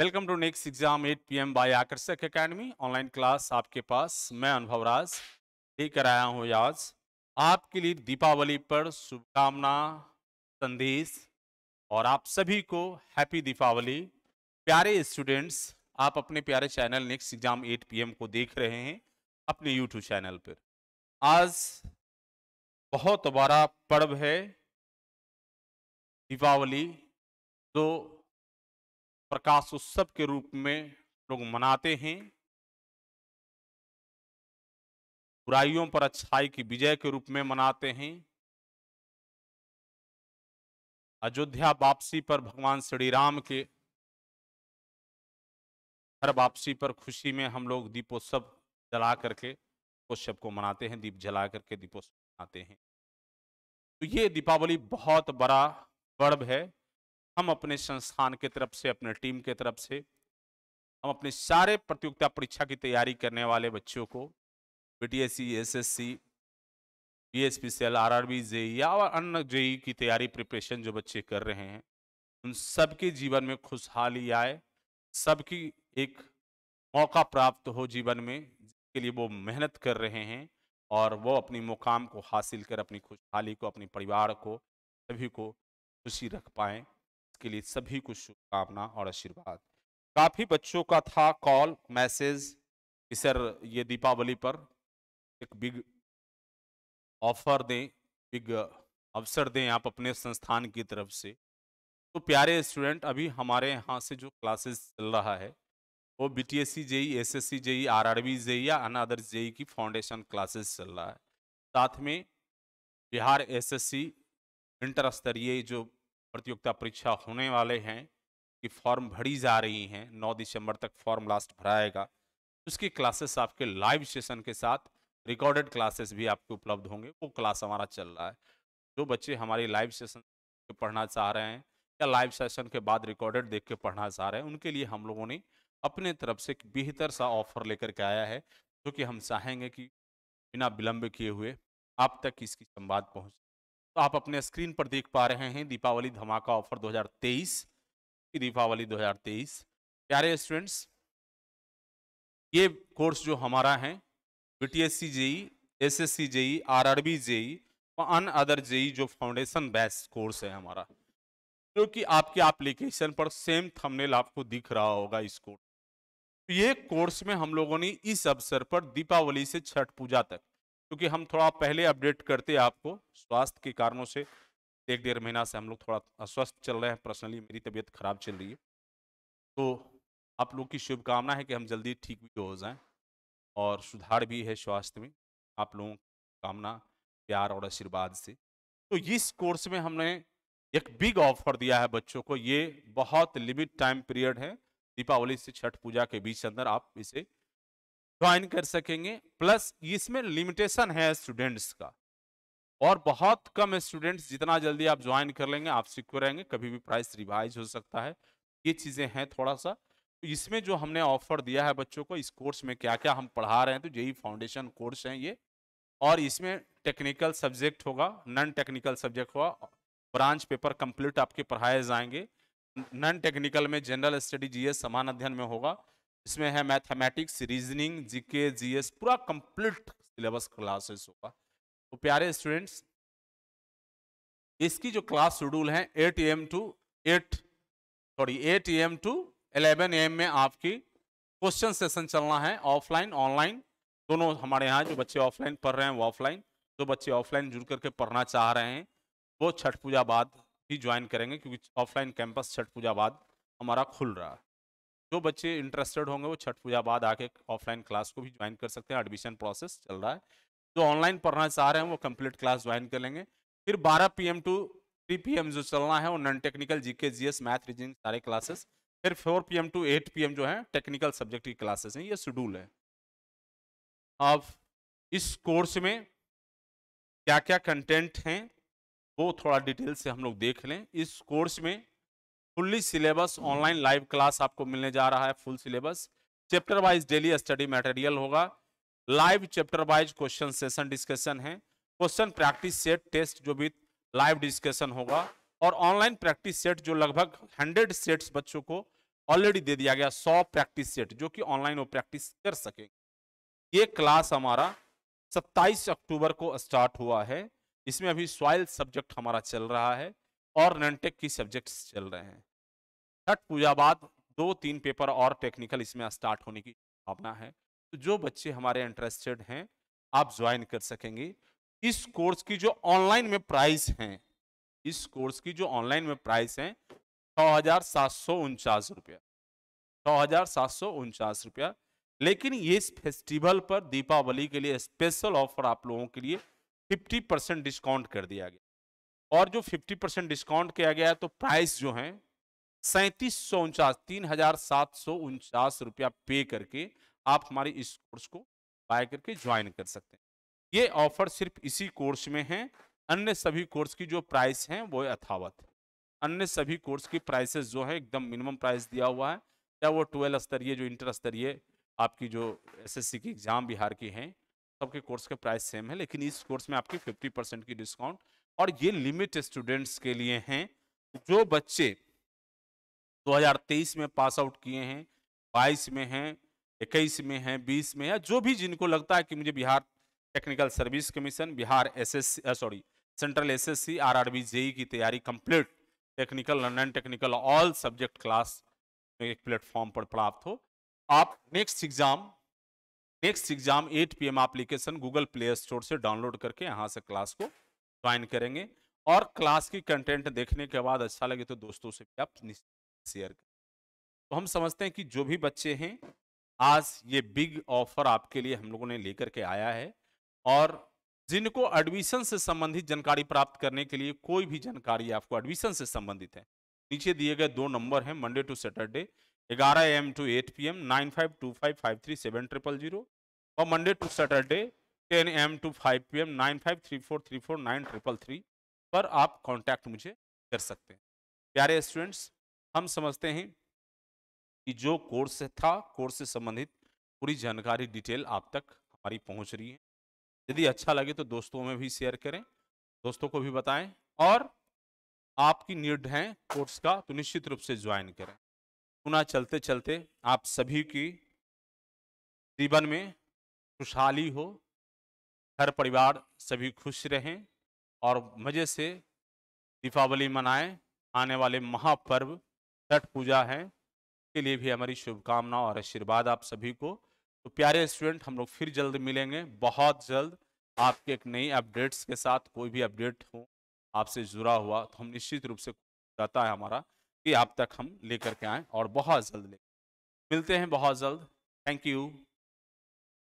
welcome to next exam 8 PM by Aakarshak academy online class आपके पास मैं अनुभव राज लेकर आया हूँ आज आपके लिए दीपावली पर शुभकामना संदेश और आप सभी को हैप्पी दीपावली प्यारे स्टूडेंट्स आप अपने प्यारे चैनल नेक्स्ट एग्जाम 8 पीएम को देख रहे हैं अपने यूट्यूब चैनल पर आज बहुत बड़ा पर्व है दीपावली तो प्रकाश उत्सव के रूप में लोग मनाते हैं बुराइयों पर अच्छाई की विजय के रूप में मनाते हैं अयोध्या वापसी पर भगवान श्री राम के हर वापसी पर खुशी में हम लोग दीपोत्सव जला करके उत्सव को मनाते हैं दीप जला करके दीपोत्सव मनाते हैं तो ये दीपावली बहुत बड़ा पर्व है हम अपने संस्थान के तरफ से अपने टीम के तरफ से हम अपने सारे प्रतियोगिता परीक्षा की तैयारी करने वाले बच्चों को B T S C S S C B S P C L R R B J या और अन्य जेई e की तैयारी प्रिपरेशन जो बच्चे कर रहे हैं उन सबके जीवन में खुशहाली आए सबकी एक मौका प्राप्त हो जीवन में जिसके लिए वो मेहनत कर रहे हैं और वो अपनी मुकाम को हासिल कर अपनी खुशहाली को अपने परिवार को सभी को खुशी रख पाएँ के लिए सभी को शुभकामना और आशीर्वाद काफ़ी बच्चों का था कॉल मैसेज कि सर ये दीपावली पर एक बिग ऑफर दें बिग अवसर दें आप अपने संस्थान की तरफ से तो प्यारे स्टूडेंट अभी हमारे यहाँ से जो क्लासेस चल रहा है वो B T S C JE S S C JE R R B JE या अन अदर्स जेई की फाउंडेशन क्लासेस चल रहा है साथ में Bihar S S C inter स्तरीय जो प्रतियोगिता परीक्षा होने वाले हैं कि फॉर्म भरी जा रही हैं नौ दिसंबर तक फॉर्म लास्ट भराएगा उसकी क्लासेस आपके लाइव सेशन के साथ रिकॉर्डेड क्लासेस भी आपके उपलब्ध होंगे वो क्लास हमारा चल रहा है जो बच्चे हमारी लाइव सेशन पढ़ना चाह रहे हैं या लाइव सेशन के बाद रिकॉर्डेड देख के पढ़ना चाह रहे हैं उनके लिए हम लोगों ने अपने तरफ से एक बेहतर सा ऑफर लेकर के आया है जो कि हम चाहेंगे कि बिना विलंब किए हुए आप तक इसकी संवाद पहुँच तो आप अपने स्क्रीन पर देख पा रहे हैं दीपावली धमाका ऑफर 2023 दीपावली 2023 प्यारे स्टूडेंट्स ये कोर्स जो हमारा है B T S C JE S S C JE R R B JE और अन अदर जेई e जो फाउंडेशन बेस्ट कोर्स है हमारा जो तो आपके एप्लीकेशन पर सेम थंबनेल आपको दिख रहा होगा इस कोर्स तो ये कोर्स में हम लोगों ने इस अवसर पर दीपावली से छठ पूजा तक क्योंकि हम थोड़ा पहले अपडेट करते आपको स्वास्थ्य के कारणों से एक डेढ़ महीना से हम लोग थोड़ा अस्वस्थ चल रहे हैं पर्सनली मेरी तबीयत खराब चल रही है तो आप लोग की शुभकामना है कि हम जल्दी ठीक भी हो जाएं और सुधार भी है स्वास्थ्य में आप लोगों की कामना प्यार और आशीर्वाद से तो इस कोर्स में हमने एक बिग ऑफर दिया है बच्चों को ये बहुत लिमिट टाइम पीरियड है दीपावली से छठ पूजा के बीच अंदर आप इसे ज्वाइन कर सकेंगे प्लस इसमें लिमिटेशन है स्टूडेंट्स का और बहुत कम स्टूडेंट्स जितना जल्दी आप ज्वाइन कर लेंगे आप सिक्योर रहेंगे कभी भी प्राइस रिवाइज हो सकता है ये चीज़ें हैं थोड़ा सा तो इसमें जो हमने ऑफर दिया है बच्चों को इस कोर्स में क्या क्या हम पढ़ा रहे हैं तो यही फाउंडेशन कोर्स है ये और इसमें टेक्निकल सब्जेक्ट होगा नॉन टेक्निकल सब्जेक्ट होगा ब्रांच पेपर कंप्लीट आपके पढ़ाए जाएंगे नॉन टेक्निकल में जनरल स्टडी जीएस समान अध्ययन में होगा इसमें है मैथमेटिक्स रीजनिंग जीके जीएस पूरा कंप्लीट सिलेबस क्लासेस होगा तो प्यारे स्टूडेंट्स इसकी जो क्लास शेड्यूल है eight A to eight sorry eight A to eleven A में आपकी क्वेश्चन सेशन चलना है ऑफलाइन ऑनलाइन दोनों हमारे यहाँ जो बच्चे ऑफलाइन पढ़ रहे हैं वो ऑफलाइन जो बच्चे ऑफलाइन जुड़ करके पढ़ना चाह रहे हैं वो छठ पूजा बाद ही ज्वाइन करेंगे क्योंकि ऑफलाइन कैंपस छठ पूजा बाद हमारा खुल रहा है जो बच्चे इंटरेस्टेड होंगे वो छठ पूजा बाद आके ऑफलाइन क्लास को भी ज्वाइन कर सकते हैं एडमिशन प्रोसेस चल रहा है जो ऑनलाइन पढ़ना चाह रहे हैं वो कंप्लीट क्लास ज्वाइन कर लेंगे फिर 12 पीएम टू 3 पीएम जो चलना है वो non technical GK GS math reasoning सारे क्लासेस फिर 4 पीएम टू 8 पीएम जो है टेक्निकल सब्जेक्ट की क्लासेस हैं ये शेड्यूल है अब इस कोर्स में क्या क्या कंटेंट हैं वो थोड़ा डिटेल से हम लोग देख लें इस कोर्स में fully syllabus online live class आपको मिलने जा रहा है full syllabus chapter wise daily study material होगा live chapter wise question session discussion है क्वेश्चन प्रैक्टिस सेट टेस्ट जो भी लाइव डिस्कशन होगा और ऑनलाइन प्रैक्टिस सेट जो लगभग हंड्रेड सेट्स बच्चों को ऑलरेडी दे दिया गया सौ प्रैक्टिस सेट जो कि ऑनलाइन वो प्रैक्टिस कर सकेंगे ये क्लास हमारा 27 अक्टूबर को स्टार्ट हुआ है इसमें अभी सॉइल सब्जेक्ट हमारा चल रहा है और ननटेक की सब्जेक्ट्स चल रहे हैं छठ पूजा बाद दो तीन पेपर और टेक्निकल इसमें स्टार्ट होने की संभावना है तो जो बच्चे हमारे इंटरेस्टेड हैं आप ज्वाइन कर सकेंगे इस कोर्स की जो ऑनलाइन में प्राइस हैं इस कोर्स की जो ऑनलाइन में प्राइस हैं छः हजार सात सौ उनचास रुपया छः हजार सात सौ उनचास रुपया लेकिन ये इस फेस्टिवल पर दीपावली के लिए स्पेशल ऑफर आप लोगों के लिए 50 परसेंट डिस्काउंट कर दिया गया और जो 50 परसेंट डिस्काउंट किया गया तो प्राइस जो है सैंतीस सौ उनचास तीन हजार सात सौ उनचास रुपया पे करके आप हमारे इस कोर्स को बाय करके ज्वाइन कर सकते हैं ये ऑफर सिर्फ इसी कोर्स में है अन्य सभी कोर्स की जो प्राइस हैं वो यथावत है अन्य सभी कोर्स की प्राइसेस जो है एकदम मिनिमम प्राइस दिया हुआ है चाहे वो ट्वेल्व स्तरीय जो इंटर स्तरीय आपकी जो एसएससी की एग्ज़ाम बिहार की हैं सबके कोर्स के प्राइस सेम है लेकिन इस कोर्स में आपकी फिफ्टी परसेंट की डिस्काउंट और ये लिमिट स्टूडेंट्स के लिए हैं जो बच्चे 2023 में पास आउट किए हैं बाईस में हैं इक्कीस में हैं बीस में है जो भी जिनको लगता है कि मुझे Bihar technical service commission Bihar SSC sorry central SSC RRB JE की तैयारी complete technical non technical all subject class में एक प्लेटफॉर्म पर प्राप्त हो आप next exam next exam 8 PM application Google play store से डाउनलोड करके यहाँ से क्लास को ज्वाइन करेंगे और क्लास की कंटेंट देखने के बाद अच्छा लगे तो दोस्तों से भी आप शेयर करें तो हम समझते हैं कि जो भी बच्चे हैं आज ये बिग ऑफर आपके लिए हम लोगों ने लेकर के आया है और जिनको एडमिशन से संबंधित जानकारी प्राप्त करने के लिए कोई भी जानकारी आपको एडमिशन से संबंधित है नीचे दिए गए दो नंबर हैं मंडे टू सैटरडे ग्यारह AM to eight P M nine five two five five three seven triple zero और Monday to Saturday ten AM to five P M nine five three four three four nine triple three पर आप contact मुझे कर सकते हैं प्यारे students हम समझते हैं कि जो कोर्स था कोर्स से संबंधित पूरी जानकारी डिटेल आप तक हमारी पहुंच रही है यदि अच्छा लगे तो दोस्तों में भी शेयर करें दोस्तों को भी बताएं और आपकी नीड है कोर्स का तो निश्चित रूप से ज्वाइन करें पुनः चलते चलते आप सभी की जीवन में खुशहाली हो घर परिवार सभी खुश रहें और मज़े से दीपावली मनाएं आने वाले महापर्व छठ पूजा है के लिए भी हमारी शुभकामना और आशीर्वाद आप सभी को तो प्यारे स्टूडेंट हम लोग फिर जल्द मिलेंगे बहुत जल्द आपके एक नई अपडेट्स के साथ कोई भी अपडेट हो आपसे जुड़ा हुआ तो हम निश्चित रूप से रहता है हमारा कि आप तक हम लेकर के आएँ और बहुत जल्द ले मिलते हैं बहुत जल्द थैंक यू